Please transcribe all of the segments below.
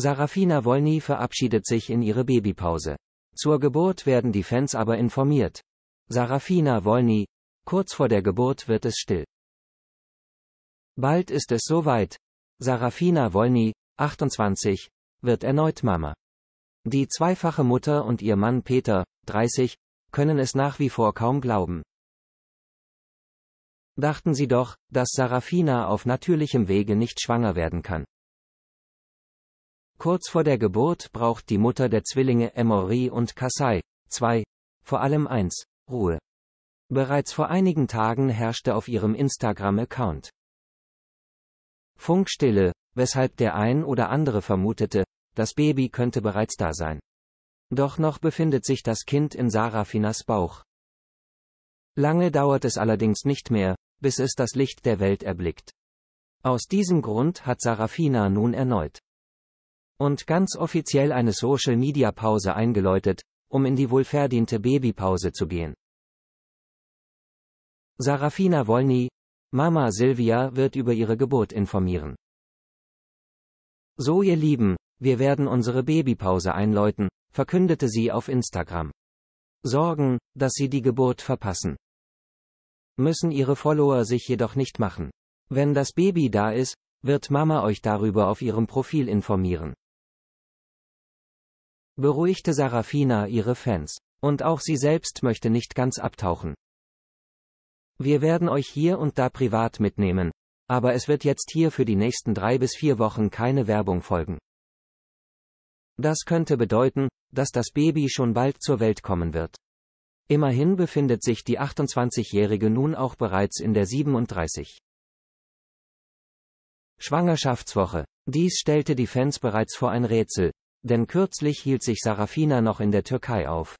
Sarafina Wolny verabschiedet sich in ihre Babypause. Zur Geburt werden die Fans aber informiert. Sarafina Wolny, kurz vor der Geburt wird es still. Bald ist es soweit. Sarafina Wolny, 28, wird erneut Mama. Die zweifache Mutter und ihr Mann Peter, 30, können es nach wie vor kaum glauben. Dachten sie doch, dass Sarafina auf natürlichem Wege nicht schwanger werden kann. Kurz vor der Geburt braucht die Mutter der Zwillinge Emory und Kasai, zwei, vor allem eins, Ruhe. Bereits vor einigen Tagen herrschte auf ihrem Instagram-Account Funkstille, weshalb der ein oder andere vermutete, das Baby könnte bereits da sein. Doch noch befindet sich das Kind in Sarafinas Bauch. Lange dauert es allerdings nicht mehr, bis es das Licht der Welt erblickt. Aus diesem Grund hat Sarafina nun erneut und ganz offiziell eine Social-Media-Pause eingeläutet, um in die wohlverdiente Babypause zu gehen. Sarafina Wolny, Mama Silvia wird über ihre Geburt informieren. So ihr Lieben, wir werden unsere Babypause einläuten, verkündete sie auf Instagram. Sorgen, dass sie die Geburt verpassen. Müssen ihre Follower sich jedoch nicht machen. Wenn das Baby da ist, wird Mama euch darüber auf ihrem Profil informieren beruhigte Sarafina ihre Fans. Und auch sie selbst möchte nicht ganz abtauchen. Wir werden euch hier und da privat mitnehmen. Aber es wird jetzt hier für die nächsten drei bis vier Wochen keine Werbung folgen. Das könnte bedeuten, dass das Baby schon bald zur Welt kommen wird. Immerhin befindet sich die 28-Jährige nun auch bereits in der 37. Schwangerschaftswoche. Dies stellte die Fans bereits vor ein Rätsel, denn kürzlich hielt sich Sarafina noch in der Türkei auf.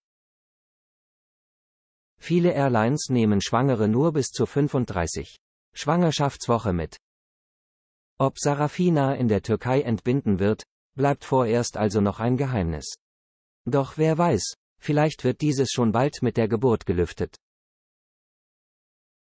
Viele Airlines nehmen Schwangere nur bis zur 35. Schwangerschaftswoche mit. Ob Sarafina in der Türkei entbinden wird, bleibt vorerst also noch ein Geheimnis. Doch wer weiß, vielleicht wird dieses schon bald mit der Geburt gelüftet.